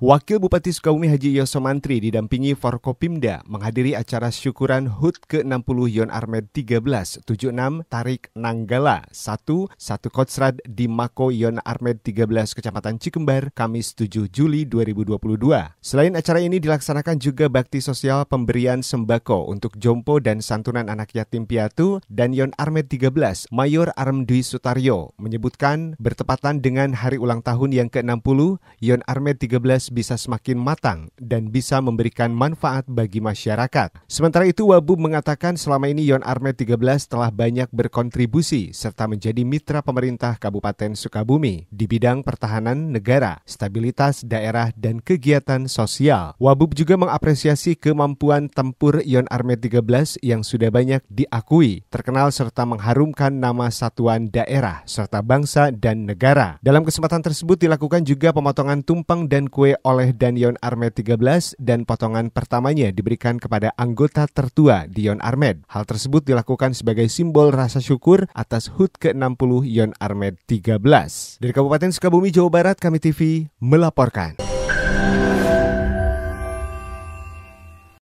Wakil Bupati Sukabumi Haji Yoso Mantri didampingi Forkopimda menghadiri acara syukuran HUT ke-60 Yon Armed 1376 Tarik Nanggala 1 1 Kotsrad di Mako Yon Armed 13 Kecamatan Cikembar Kamis 7 Juli 2022. Selain acara ini dilaksanakan juga bakti sosial pemberian sembako untuk jompo dan santunan anak yatim piatu dan Yon Armed 13 Mayor Armdwi Sutaryo menyebutkan bertepatan dengan hari ulang tahun yang ke-60 Yon Armed 13 bisa semakin matang dan bisa memberikan manfaat bagi masyarakat. Sementara itu, Wabu mengatakan selama ini Yon Armet 13 telah banyak berkontribusi serta menjadi mitra pemerintah Kabupaten Sukabumi di bidang pertahanan negara, stabilitas daerah, dan kegiatan sosial. Wabu juga mengapresiasi kemampuan tempur Yon Armet 13 yang sudah banyak diakui, terkenal serta mengharumkan nama satuan daerah serta bangsa dan negara. Dalam kesempatan tersebut dilakukan juga pemotongan tumpeng dan kue oleh Danion Armed 13 dan potongan pertamanya diberikan kepada anggota tertua Dion Armed. Hal tersebut dilakukan sebagai simbol rasa syukur atas HUT ke-60 Yon Armed 13. Dari Kabupaten Sukabumi, Jawa Barat, kami TV melaporkan.